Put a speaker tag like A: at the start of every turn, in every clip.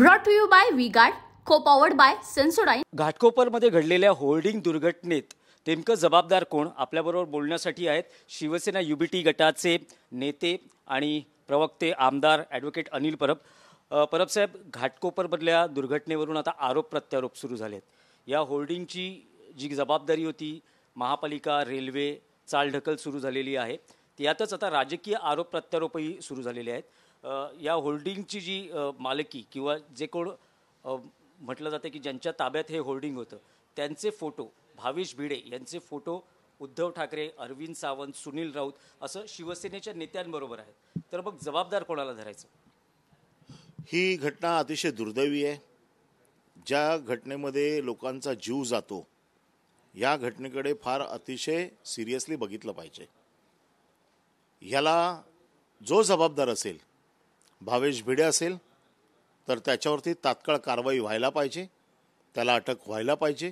A: brought you by V Guard co powered by Sensodyne घाटकोपरमध्ये घडलेल्या hoarding दुर्घटनेत नेमकं जबाबदार कोण आपल्याबरोबर बोलण्यासाठी आहेत शिवसेना युबीटी गटाचे नेते आणि प्रवक्ते आमदार ॲडव्होकेट अनिल परब परबसाहेब घाटकोपरमधल्या दुर्घटनेवरून आता आरोप प्रत्यारोप सुरू झालेत या होर्डिंगची जी जबाबदारी होती महापालिका रेल्वे चालढकल सुरू झालेली आहे यातच आता राजकीय आरोप प्रत्यारोपही सुरू झालेले आहेत या होल्डिंगची जी मालकी किंवा जे कोण म्हटलं जातं की ज्यांच्या ताब्यात हे होल्डिंग होतं त्यांचे फोटो भावेश भिडे यांचे फोटो उद्धव ठाकरे अरविंद सावंत सुनील राऊत असं शिवसेनेच्या नेत्यांबरोबर आहे तर मग जबाबदार कोणाला धरायचं
B: ही घटना अतिशय दुर्दैवी आहे ज्या घटनेमध्ये लोकांचा जीव जातो या घटनेकडे फार अतिशय सिरियसली बघितलं पाहिजे ह्याला जो जबाबदार असेल भावेश भिडे असेल तर त्याच्यावरती तात्काळ कारवाई व्हायला पाहिजे त्याला अटक व्हायला पाहिजे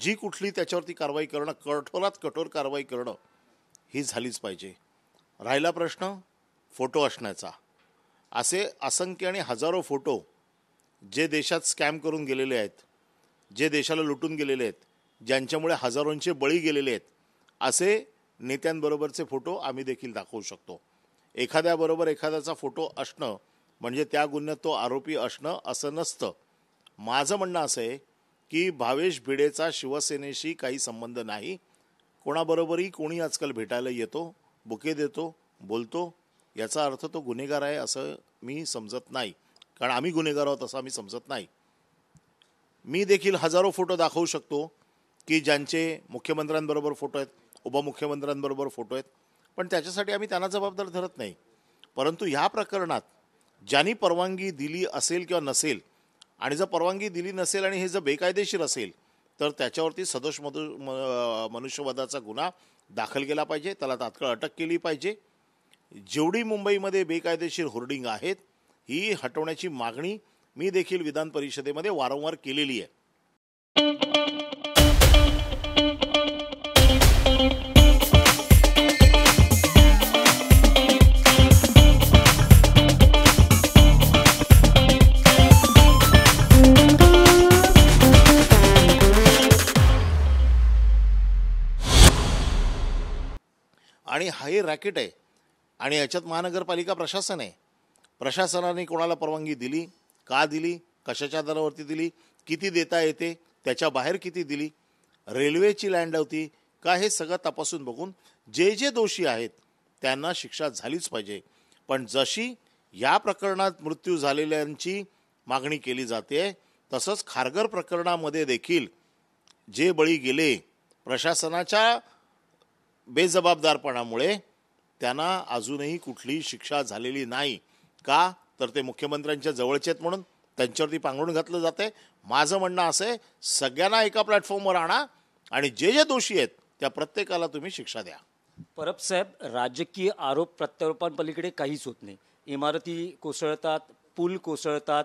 B: जी कुठली त्याच्यावरती कारवाई करणं कठोरात कठोर कारवाई करणं ही झालीच पाहिजे राहिला प्रश्न फोटो असण्याचा असे असंख्य आणि हजारो फोटो जे देशात स्कॅम करून गेलेले आहेत जे देशाला लुटून गेलेले आहेत ज्यांच्यामुळे हजारोंचे बळी गेलेले आहेत असे नेत्यांबरोबरचे फोटो आम्ही देखील दाखवू शकतो एखाद्याबरोबर एखाद्याचा फोटो असणं म्हणजे त्या गुन्ह्यात तो आरोपी असणं असं नसतं माझं म्हणणं असं आहे की भावेश भिडेचा शिवसेनेशी काही संबंध नाही कोणाबरोबरही कोणी आजकाल भेटायला येतो बुके देतो बोलतो याचा अर्थ तो गुन्हेगार आहे असं मी समजत नाही कारण आम्ही गुन्हेगार आहोत असं आम्ही समजत नाही मी देखील हजारो फोटो दाखवू शकतो की ज्यांचे मुख्यमंत्र्यांबरोबर फोटो आहेत उपमुख्यमंत्र्यांबरोबर फोटो आहेत पण त्याच्यासाठी आम्ही त्यांना जबाबदार धरत नाही परंतु ह्या प्रकरणात ज्यांनी परवानगी दिली असेल किंवा नसेल आणि जर परवानगी दिली नसेल आणि हे जर बेकायदेशीर असेल तर त्याच्यावरती सदोष मधु मनुष्यवधाचा गुन्हा दाखल केला पाहिजे त्याला तात्काळ अटक केली पाहिजे जेवढी मुंबईमध्ये बेकायदेशीर होर्डिंग आहेत ही हटवण्याची मागणी मी देखील विधान परिषदेमध्ये वारंवार केलेली आहे आणि हाही रॅकेट आहे आणि याच्यात महानगरपालिका प्रशासन आहे प्रशासनाने कोणाला परवानगी दिली का दिली कशाच्या दरावरती दिली किती देता येते त्याच्या बाहेर किती दिली रेल्वेची लँड होती का हे सगळं तपासून बघून जे जे दोषी आहेत त्यांना शिक्षा झालीच पाहिजे पण जशी या प्रकरणात मृत्यू झालेल्यांची मागणी केली जाते तसंच खारघर प्रकरणामध्ये देखील जे बळी गेले प्रशासनाच्या बेजबाबदारपणामुळे त्यांना अजूनही कुठलीही शिक्षा झालेली नाही का तर ते मुख्यमंत्र्यांच्या जवळचे आहेत म्हणून त्यांच्यावरती पांघरून घातलं आहे माझं म्हणणं असं आहे सगळ्यांना एका प्लॅटफॉर्मवर आणा आणि जे जे दोषी आहेत त्या प्रत्येकाला तुम्ही शिक्षा द्या परब साहेब राजकीय आरोप
A: प्रत्यारोपांपलीकडे काहीच होत नाही इमारती कोसळतात पूल कोसळतात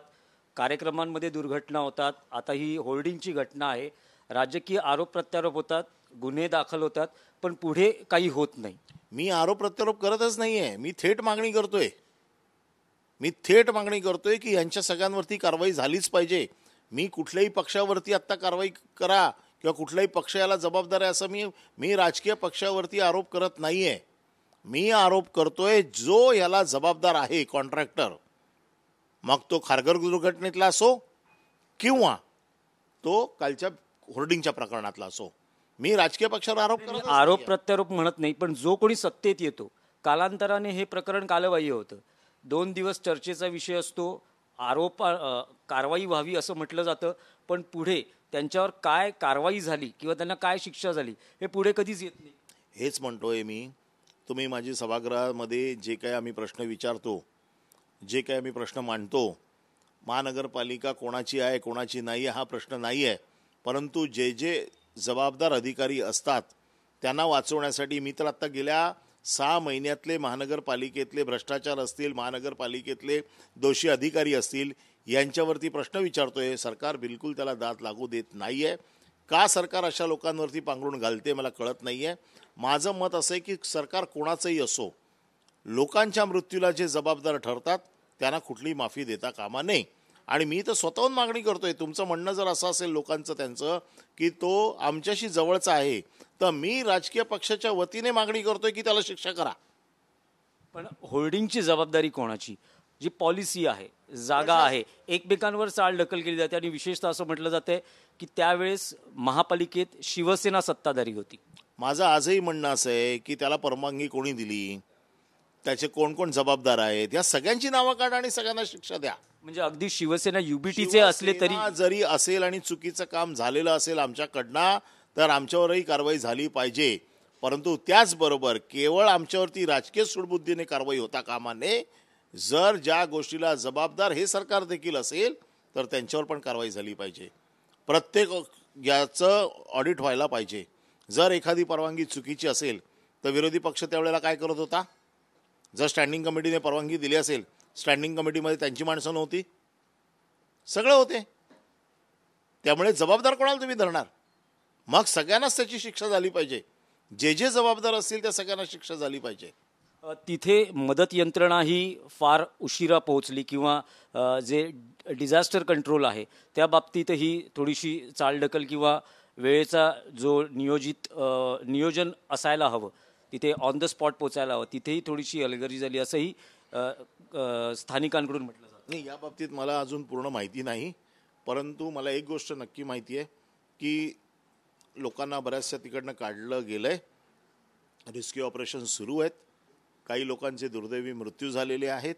A: कार्यक्रमांमध्ये दुर्घटना होतात आता ही होर्डिंगची घटना आहे राजकीय आरोप प्रत्यारोप
B: होतात गुन्हे दाखल होतात पण पुढे काही होत नाही मी आरोप प्रत्यारोप करतच नाही आहे मी थेट मागणी करतोय मी थेट मागणी करतोय की यांच्या सगळ्यांवरती कारवाई झालीच पाहिजे मी कुठल्याही पक्षावरती आत्ता कारवाई करा किंवा कुठल्याही पक्ष याला जबाबदार आहे असं मी मी राजकीय पक्षावरती आरोप करत नाही आहे मी आरोप करतोय जो याला जबाबदार आहे कॉन्ट्रॅक्टर मग तो खारघर दुर्घटनेतला असो किंवा तो कालच्या होर्डिंगच्या प्रकरणातला असो मी राजकीय पक्षावर आरोप करत आरोप प्रत्यारोप म्हणत नाही पण जो कोणी सत्तेत येतो कालांतराने
A: हे प्रकरण कालबाह्य होतं दोन दिवस चर्चेचा विषय असतो आरोप कारवाई व्हावी असं म्हटलं जातं पण पुढे त्यांच्यावर काय कारवाई झाली किंवा त्यांना काय
B: शिक्षा झाली हे पुढे कधीच येत नाही हेच म्हणतोय मी तुम्ही माझी सभागृहामध्ये जे काय आम्ही प्रश्न विचारतो जे काय आम्ही प्रश्न मांडतो महानगरपालिका कोणाची आहे कोणाची नाही हा प्रश्न नाही आहे परंतु जे जे जबाबदार अधिकारी असतात त्यांना वाचवण्यासाठी मी तर आत्ता गेल्या सहा महिन्यातले महानगरपालिकेतले भ्रष्टाचार असतील महानगरपालिकेतले दोषी अधिकारी असतील यांच्यावरती प्रश्न विचारतोय सरकार बिलकुल त्याला दात लागू देत नाही आहे का सरकार अशा लोकांवरती पांघरून घालते मला कळत नाही आहे माझं मत असं आहे की सरकार कोणाचंही असो लोकांच्या मृत्यूला जे जबाबदार ठरतात त्यांना कुठली माफी देता कामा नये आणि मी तर स्वतःहून मागणी करतोय तुमचं म्हणणं जर असं असेल लोकांचं त्यांचं की तो आमच्याशी जवळचा आहे तर मी राजकीय पक्षाच्या वतीने मागणी करतोय की त्याला शिक्षा करा
A: पण होल्डिंगची जबाबदारी कोणाची जी पॉलिसी आहे जागा आहे एकमेकांवर चाळ ढकल केली जाते आणि विशेषतः असं म्हटलं आहे की त्यावेळेस महापालिकेत शिवसेना
B: सत्ताधारी होती माझं आजही म्हणणं असं आहे की त्याला परवानगी कोणी दिली त्याचे कोण कोण जबाबदार आहेत या सगळ्यांची नावं काढा आणि सगळ्यांना शिक्षा द्या म्हणजे अगदी शिवसेना युबीटीचे असले तरी जरी असेल आणि चुकीचं काम झालेलं असेल आमच्याकडनं तर आमच्यावरही कारवाई झाली पाहिजे परंतु त्याचबरोबर केवळ आमच्यावरती राजकीय सुडबुद्धीने कारवाई होता कामाने जर ज्या गोष्टीला जबाबदार हे सरकार देखील असेल तर त्यांच्यावर पण कारवाई झाली पाहिजे प्रत्येक याचं ऑडिट व्हायला पाहिजे जर एखादी परवानगी चुकीची असेल तर विरोधी पक्ष त्यावेळेला काय करत होता जर स्टँडिंग कमिटीने परवानगी दिली असेल स्टँडिंग कमिटीमध्ये त्यांची माणसं नव्हती सगळं होते त्यामुळे जबाबदार कोणाला तुम्ही धरणार मग सगळ्यांनाच त्याची शिक्षा झाली पाहिजे जे जे जबाबदार असतील त्या सगळ्यांना शिक्षा झाली पाहिजे तिथे
A: मदत यंत्रणा ही फार उशिरा पोहोचली किंवा जे डिझास्टर कंट्रोल आहे त्या बाबतीतही थोडीशी चालढकल किंवा वेळेचा जो नियोजित नियोजन असायला हवं तिथे ऑन द स्पॉट पोचायला हवं तिथेही थोडीशी
B: अलगर्जी झाली असंही स्थानिकांकडून म्हटलं जातं नाही या बाबतीत मला अजून पूर्ण माहिती नाही परंतु मला एक गोष्ट नक्की माहिती आहे की लोकांना बऱ्याचशा तिकडनं काढलं गेलं आहे रेस्क्यू ऑपरेशन सुरू आहेत काही लोकांचे दुर्दैवी मृत्यू झालेले आहेत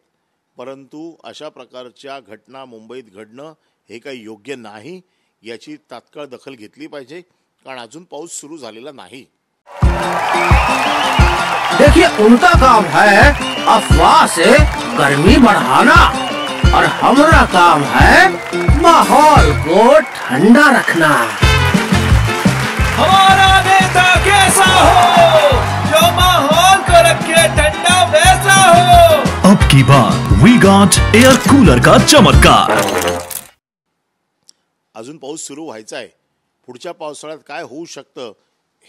B: परंतु अशा प्रकारच्या घटना मुंबईत घडणं हे काही योग्य नाही याची तात्काळ दखल घेतली पाहिजे कारण अजून पाऊस सुरू झालेला नाही देखिए उनका काम है अफवाह से गर्मी बढ़ाना और हमारा काम
A: है माहौल को ठंडा रखना हमारा नेता कैसा हो जो माहौल को रखे ठंडा वैसा
B: हो अब की बात वी गॉट एयर कूलर का चमत्कार अजून पाऊस सुरू व्हायचा आहे पुढच्या पावसाळ्यात काय होऊ शकतं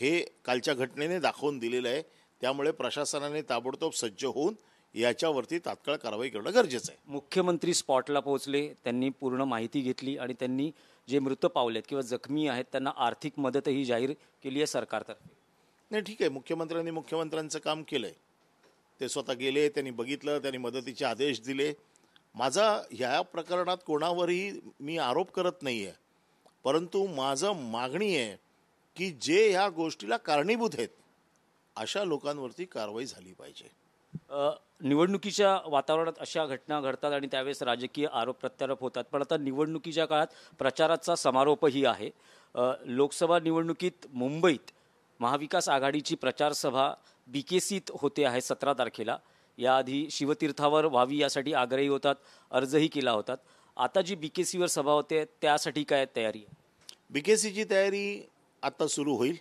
B: हे कालच्या घटनेने दाखवून दिलेलं आहे त्यामुळे प्रशासनाने ताबडतोब सज्ज होऊन याच्यावरती तात्काळ कारवाई करणं गरजेचं आहे मुख्यमंत्री स्पॉटला पोहोचले त्यांनी पूर्ण
A: माहिती घेतली आणि त्यांनी जे मृत पावलेत किंवा जखमी आहेत त्यांना आर्थिक मदतही जाहीर केली
B: आहे सरकारतर्फे नाही ठीक आहे मुख्यमंत्र्यांनी मुख्यमंत्र्यांचं काम केलं आहे ते स्वतः गेले त्यांनी बघितलं त्यांनी मदतीचे आदेश दिले माझा ह्या प्रकरणात कोणावरही मी आरोप करत नाही आहे परंतु माझं मागणी आहे की जे ह्या गोष्टीला कारणीभूत आहेत अशा लोकांवरती कारवाई झाली पाहिजे
A: निवडणुकीच्या वातावरणात अशा घटना घडतात आणि त्यावेळेस राजकीय आरोप प्रत्यारोप होतात पण आता निवडणुकीच्या काळात प्रचाराचा समारोपही आहे लोकसभा निवडणुकीत मुंबईत महाविकास आघाडीची प्रचारसभा बीकेसीत होते आहे सतरा तारखेला याआधी शिवतीर्थावर व्हावी यासाठी आग्रही होतात अर्जही केला होता आता जी बीकेसीवर
B: सभा होते त्यासाठी काय तयारी आहे बीकेसीची तयारी आत्ता सुरू होईल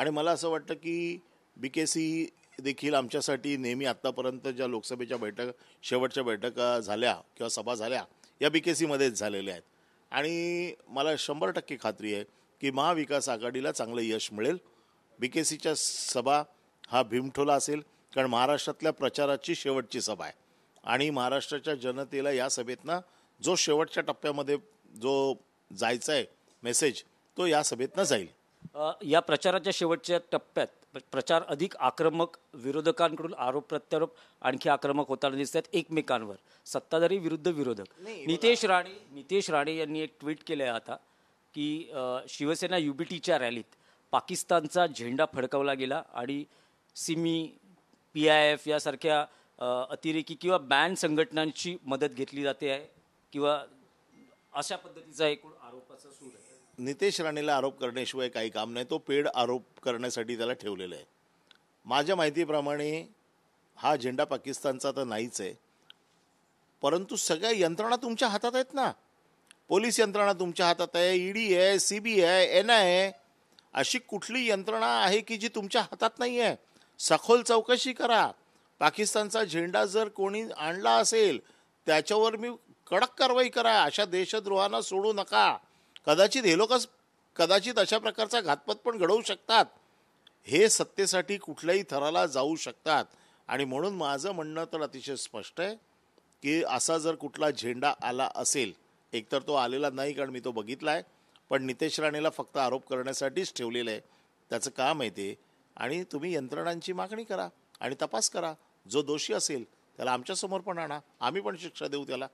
B: आणि मला असं वाटतं की बी के सी देखील आमच्यासाठी नेहमी आत्तापर्यंत ज्या लोकसभेच्या बैठक शेवटच्या बैठका झाल्या किंवा सभा झाल्या या बी के सीमध्येच झालेल्या आहेत आणि मला शंभर टक्के खात्री आहे की महाविकास आघाडीला चांगलं यश मिळेल बी के सीच्या सभा हा भीमठोला असेल कारण महाराष्ट्रातल्या प्रचाराची शेवटची सभा आहे आणि महाराष्ट्राच्या जनतेला या सभेतनं जो शेवटच्या टप्प्यामध्ये जो जायचा आहे मेसेज तो या सभेतनं जाईल
A: या प्रचाराच्या शेवटच्या टप्प्यात प्रचार अधिक आक्रमक विरोधकांकडून आरोप प्रत्यारोप आणखी आक्रमक होताना दिसत आहेत एकमेकांवर सत्ताधारी विरुद्ध विरोधक नितेश राणे नितेश राणे यांनी एक ट्विट केलं आहे आता की शिवसेना युबीटीच्या रॅलीत पाकिस्तानचा झेंडा फडकवला गेला आणि सिमी पी आय एफ यासारख्या अतिरेकी किंवा बॅन संघटनांची मदत घेतली जाते आहे किंवा अशा पद्धतीचा एकूण आरोपाचा सूर आहे
B: नितेश राणेला आरोप करण्याशिवाय काही काम नाही तो पेड आरोप करण्यासाठी त्याला ठेवलेलं आहे माझ्या माहितीप्रमाणे हा झेंडा पाकिस्तानचा तर नाहीच आहे परंतु सगळ्या यंत्रणा तुमच्या हातात आहेत ना पोलीस यंत्रणा तुमच्या हातात आहे डी आहे सी बी आहे एन आय आहे अशी कुठली यंत्रणा आहे की जी तुमच्या हातात नाही आहे सखोल चौकशी करा पाकिस्तानचा झेंडा जर कोणी आणला असेल त्याच्यावर मी कडक कारवाई करा अशा देशद्रोहांना सोडू नका कदाचित हे लोकच कदाचित अशा प्रकारचा घातपत पण घडवू शकतात हे सत्तेसाठी कुठल्याही थराला जाऊ शकतात आणि म्हणून माझं म्हणणं तर अतिशय स्पष्ट आहे की असा जर कुठला झेंडा आला असेल एकतर तो आलेला नाही कारण मी तो बघितला आहे पण नितेश राणेला फक्त आरोप करण्यासाठीच ठेवलेलं आहे त्याचं काम आहे ते आणि तुम्ही यंत्रणांची मागणी करा आणि तपास करा जो दोषी असेल त्याला आमच्यासमोर पण आणा आम्ही पण शिक्षा देऊ त्याला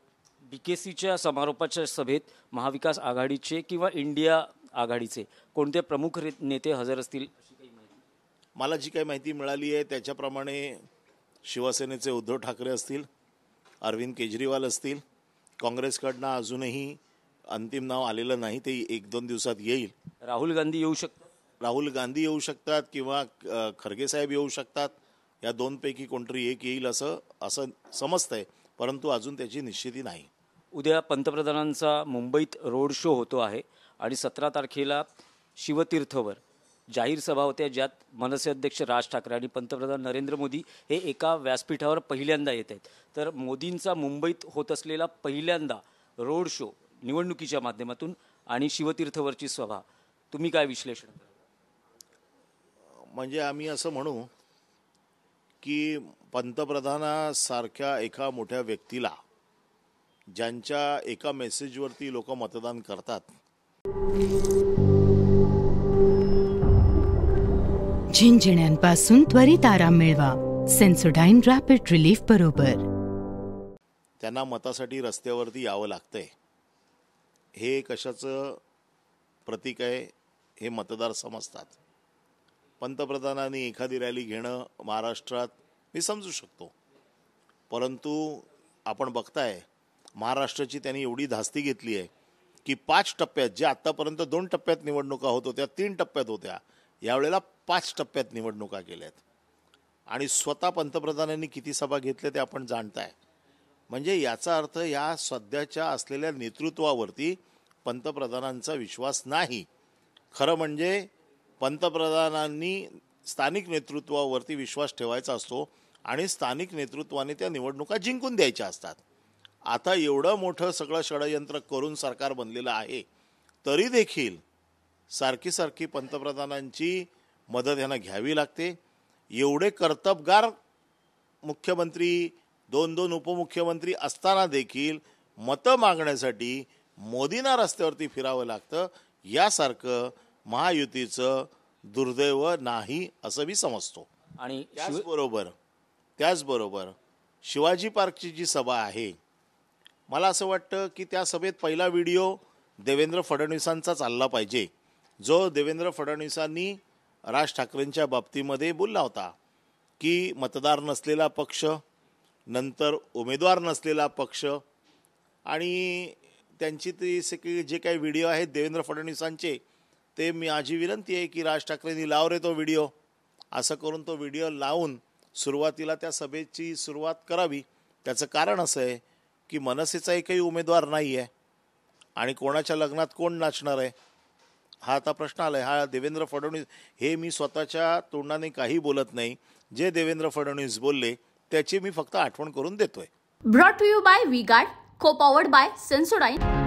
B: बी के सीच्या समारोपाच्या
A: सभेत महाविकास आघाडीचे किंवा इंडिया आघाडीचे कोणते प्रमुख नेते हजर
B: असतील मला जी काही माहिती मिळाली आहे त्याच्याप्रमाणे शिवसेनेचे उद्धव ठाकरे असतील अरविंद केजरीवाल असतील काँग्रेसकडनं अजूनही अंतिम नाव आलेलं नाही ते एक दोन दिवसात येईल राहुल गांधी येऊ शकतात राहुल गांधी येऊ शकतात किंवा खरगे साहेब येऊ शकतात या दोनपैकी कोणतरी एक येईल असं असं समजतंय परंतु अजून त्याची निश्चिती नाही
A: उद्या पंतप्रधानांचा मुंबईत रोड शो होतो आहे आणि सतरा तारखेला शिवतीर्थवर जाहीर सभा होत्या ज्यात मनसे अध्यक्ष राज ठाकरे आणि पंतप्रधान नरेंद्र मोदी हे एका व्यासपीठावर पहिल्यांदा येत आहेत तर मोदींचा मुंबईत होत असलेला पहिल्यांदा रोड शो निवडणुकीच्या माध्यमातून आणि शिवतीर्थवरची सभा तुम्ही काय विश्लेषण
B: म्हणजे आम्ही असं म्हणू की पंतप्रधानासारख्या एका मोठ्या व्यक्तीला ज्यांच्या एका मेसेजवरती लोक मतदान करतात
A: झिंझिण्यांपासून त्वरित आराम मिळवा सेन्सोडाईन रॅपिड रिलीफ बरोबर
B: त्यांना मतासाठी रस्त्यावरती यावं लागतंय हे कशाचं प्रतीक आहे हे मतदार समजतात पंतप्रधानांनी एखादी रॅली घेणं महाराष्ट्रात मी समजू शकतो परंतु आपण बघताय महाराष्ट्राची त्यांनी एवढी धास्ती घेतली आहे की पाच टप्प्यात जे आत्तापर्यंत दोन टप्प्यात निवडणुका होत होत्या तीन टप्प्यात होत्या यावेळेला पाच टप्प्यात निवडणुका केल्या आणि स्वतः पंतप्रधानांनी किती सभा घेतल्या ते आपण जाणताय म्हणजे याचा अर्थ या सध्याच्या असलेल्या नेतृत्वावरती पंतप्रधानांचा विश्वास नाही खरं म्हणजे पंतप्रधानांनी स्थानिक नेतृत्वावरती विश्वास ठेवायचा असतो आणि स्थानिक नेतृत्वाने त्या निवडणुका जिंकून द्यायच्या असतात आता एवढं मोठं सगळं षडयंत्र करून सरकार बनलेलं आहे तरी देखील सारखी सारखी पंतप्रधानांची मदत यांना घ्यावी लागते एवढे कर्तबगार मुख्यमंत्री दोन दोन उपमुख्यमंत्री असताना देखील मतं मागण्यासाठी मोदींना रस्त्यावरती फिरावं लागतं यासारखं महायुतीचं दुर्दैव नाही असं मी समजतो आणि त्याचबरोबर त्याचबरोबर शिवाजी पार्कची जी सभा आहे मला असं वाटतं की त्या सभेत पहिला व्हिडिओ देवेंद्र फडणवीसांचा चालला पाहिजे जो देवेंद्र फडणवीसांनी राज ठाकरेंच्या बाबतीमध्ये बोलला होता की मतदार नसलेला पक्ष नंतर उमेदवार नसलेला पक्ष आणि त्यांची ते सगळी जे काही व्हिडिओ आहेत देवेंद्र फडणवीसांचे ते मी माझी विनंती आहे की राज ठाकरेंनी लाव रे तो व्हिडिओ असं करून तो व्हिडिओ लावून सुरुवातीला त्या सभेची सुरुवात करावी त्याचं कारण असं आहे की मनसेचा एकही उमेदवार नाही आहे आणि कोणाच्या लग्नात कोण नाचणार आहे हा आता प्रश्न आला आहे हा देवेंद्र फडणवीस हे मी स्वतःच्या तोंडाने काही बोलत नाही जे देवेंद्र फडणवीस बोलले त्याची मी फक्त आठवण करून देतोय
A: brought you by V Guard co powered by Sensodyne